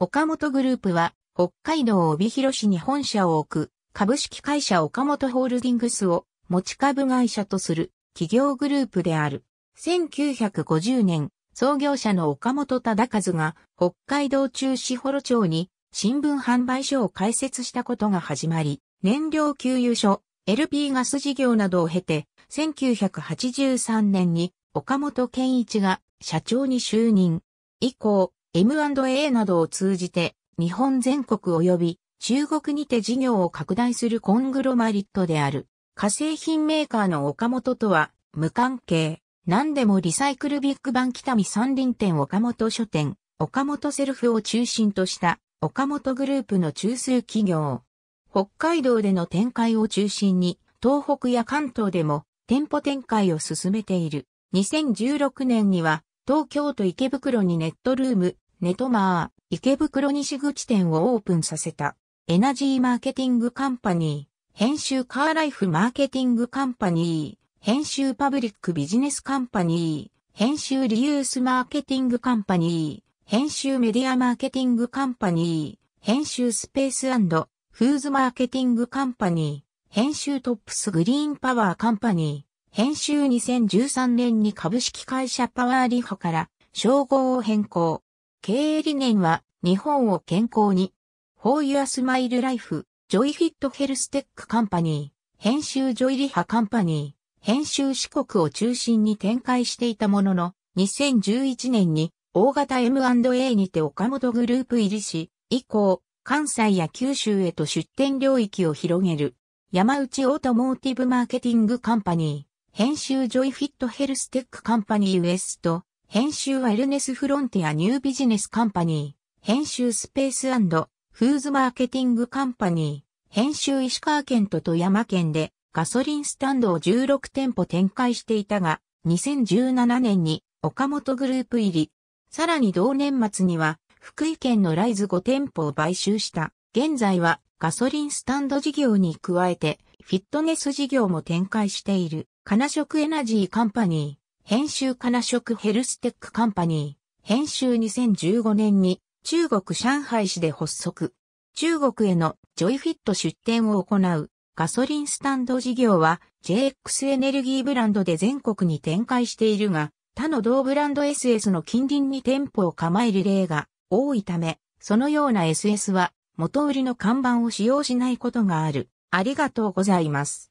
岡本グループは、北海道帯広市に本社を置く、株式会社岡本ホールディングスを持ち株会社とする企業グループである。1950年、創業者の岡本忠和が北海道中士幌町に新聞販売所を開設したことが始まり、燃料給油所、LP ガス事業などを経て、1983年に岡本健一が社長に就任。以降、M&A などを通じて、日本全国及び中国にて事業を拡大するコングロマリットである。化成品メーカーの岡本とは無関係。何でもリサイクルビッグバン北見三輪店岡本書店、岡本セルフを中心とした岡本グループの中枢企業。北海道での展開を中心に東北や関東でも店舗展開を進めている。2016年には東京都池袋にネットルームネトマー、池袋西口店をオープンさせた、エナジーマーケティングカンパニー、編集カーライフマーケティングカンパニー、編集パブリックビジネスカンパニー、編集リユースマーケティングカンパニー、編集メディアマーケティングカンパニー、編集スペースフーズマーケティングカンパニー、編集トップスグリーンパワーカンパニー、編集2013年に株式会社パワーリホから称号を変更。経営理念は、日本を健康に。ホーユアスマイルライフ、ジョイフィットヘルステックカンパニー、編集ジョイリハカンパニー、編集四国を中心に展開していたものの、2011年に大型 M&A にて岡本グループ入りし、以降、関西や九州へと出店領域を広げる、山内オートモーティブマーケティングカンパニー、編集ジョイフィットヘルステックカンパニー US と、編集はエルネスフロンティアニュービジネスカンパニー、編集スペースフーズマーケティングカンパニー、編集石川県と富山県でガソリンスタンドを16店舗展開していたが、2017年に岡本グループ入り、さらに同年末には福井県のライズ5店舗を買収した。現在はガソリンスタンド事業に加えてフィットネス事業も展開している。金食エナジーカンパニー。編集金食ヘルステックカンパニー、編集2015年に中国上海市で発足。中国へのジョイフィット出店を行うガソリンスタンド事業は JX エネルギーブランドで全国に展開しているが、他の同ブランド SS の近隣に店舗を構える例が多いため、そのような SS は元売りの看板を使用しないことがある。ありがとうございます。